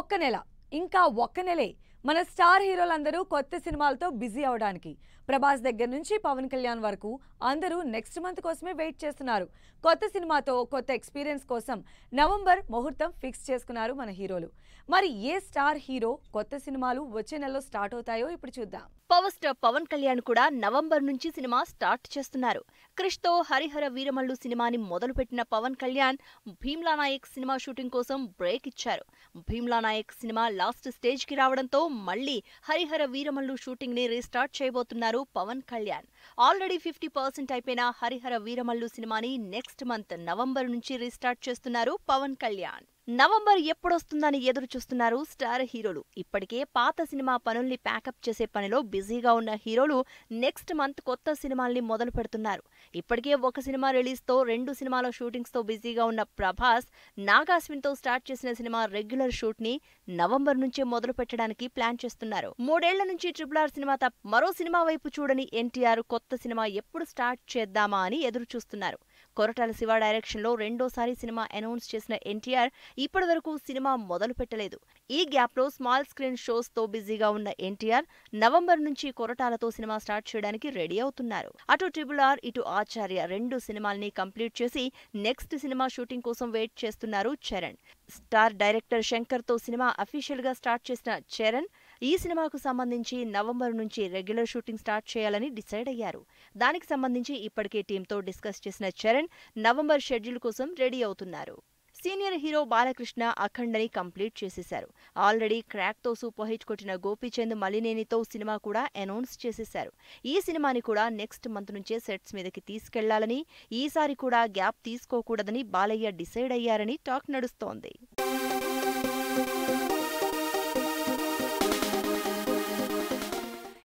ఒక్క నెల ఇంకా ఒక్క నెలే మన స్టార్ హీరోలందరూ కొత్త సినిమాలతో బిజీ అవడానికి ప్రభాస్ దగ్గర నుంచి పవన్ కళ్యాణ్ వరకు అందరూ నెక్స్ట్ మంత్ కోసమే వెయిట్ చేస్తున్నారు కొత్త సినిమాతో కొత్త ఎక్స్పీరియన్స్ కోసం నవంబర్ ముహూర్తం ఫిక్స్ చేసుకున్నారు మన హీరోలు మరి ఏ స్టార్ హీరో కొత్త సినిమాలు వచ్చే నెలలో స్టార్ట్ అవుతాయో ఇప్పుడు చూద్దాం పవర్ స్టార్ పవన్ కళ్యాణ్ కూడా నవంబర్ నుంచి సినిమా స్టార్ట్ చేస్తున్నారు క్రిష్తో హరిహర వీరమల్లు సినిమాని మొదలుపెట్టిన పవన్ కళ్యాణ్ భీమ్లా నాయక్ సినిమా షూటింగ్ కోసం బ్రేక్ ఇచ్చారు భీమ్లా నాయక్ సినిమా లాస్ట్ స్టేజ్కి రావడంతో మళ్లీ హరిహర వీరమల్లు షూటింగ్ ని రీస్టార్ట్ చేయబోతున్నారు Pawan Kalyan already fifty percent అయిపోయిన హరిహర వీరమల్లు సినిమాని నెక్స్ట్ మంత్ నవంబర్ నుంచి రీస్టార్ట్ చేస్తున్నారు పవన్ కళ్యాణ్ నవంబర్ ఎప్పుడొస్తుందని ఎదురు చూస్తున్నారు స్టార్ హీరోలు ఇప్పటికే పాత సినిమా పనుల్ని ప్యాకప్ చేసే పనిలో బిజీగా ఉన్న హీరోలు నెక్స్ట్ మంత్ కొత్త సినిమాల్ని మొదలు పెడుతున్నారు ఇప్పటికే ఒక సినిమా రిలీజ్తో రెండు సినిమాల షూటింగ్స్తో బిజీగా ఉన్న ప్రభాస్ నాగాశ్విన్తో స్టార్ట్ చేసిన సినిమా రెగ్యులర్ షూట్ని నవంబర్ నుంచే మొదలు పెట్టడానికి ప్లాన్ చేస్తున్నారు మూడేళ్ల నుంచి ట్రిపుల్ ఆర్ సినిమా తప్ప మరో సినిమా వైపు చూడని ఎన్టీఆర్ కొత్త సినిమా ఎప్పుడు స్టార్ట్ చేద్దామా అని ఎదురు చూస్తున్నారు కొరటాల శివ డైరెక్షన్ లో రెండోసారి సినిమా అనౌన్స్ చేసిన ఎన్టీఆర్ ఇప్పటి వరకు సినిమా మొదలు పెట్టలేదు ఈ గ్యాప్లో స్మాల్ స్క్రీన్ షోస్తో బిజీగా ఉన్న ఎన్టీఆర్ నవంబర్ నుంచి కొరటాలతో సినిమా స్టార్ట్ చేయడానికి రెడీ అవుతున్నారు అటు ట్రిబుల్ ఆర్ ఇటు ఆచార్య రెండు సినిమాల్ని కంప్లీట్ చేసి నెక్స్ట్ సినిమా షూటింగ్ కోసం వెయిట్ చేస్తున్నారు చరణ్ స్టార్ డైరెక్టర్ శంకర్ తో సినిమా అఫీషియల్ గా స్టార్ట్ చేసిన చరణ్ ఈ సినిమాకు సంబంధించి నవంబర్ నుంచి రెగ్యులర్ షూటింగ్ స్టార్ట్ చేయాలని డిసైడ్ అయ్యారు దానికి సంబంధించి ఇప్పటికే టీంతో డిస్కస్ చేసిన చరణ్ నవంబర్ షెడ్యూల్ కోసం రెడీ అవుతున్నారు సీనియర్ హీరో బాలకృష్ణ అఖండని కంప్లీట్ చేసేశారు ఆల్రెడీ క్రాక్తో సూపర్ హిట్ కొట్టిన గోపీచంద్ మలినేనితో సినిమా కూడా అనౌన్స్ చేసేశారు ఈ సినిమాని కూడా నెక్స్ట్ మంత్ నుంచే సెట్స్ మీదకి తీసుకెళ్లాలని ఈసారి కూడా గ్యాప్ తీసుకోకూడదని బాలయ్య డిసైడ్ అయ్యారని టాక్ నడుస్తోంది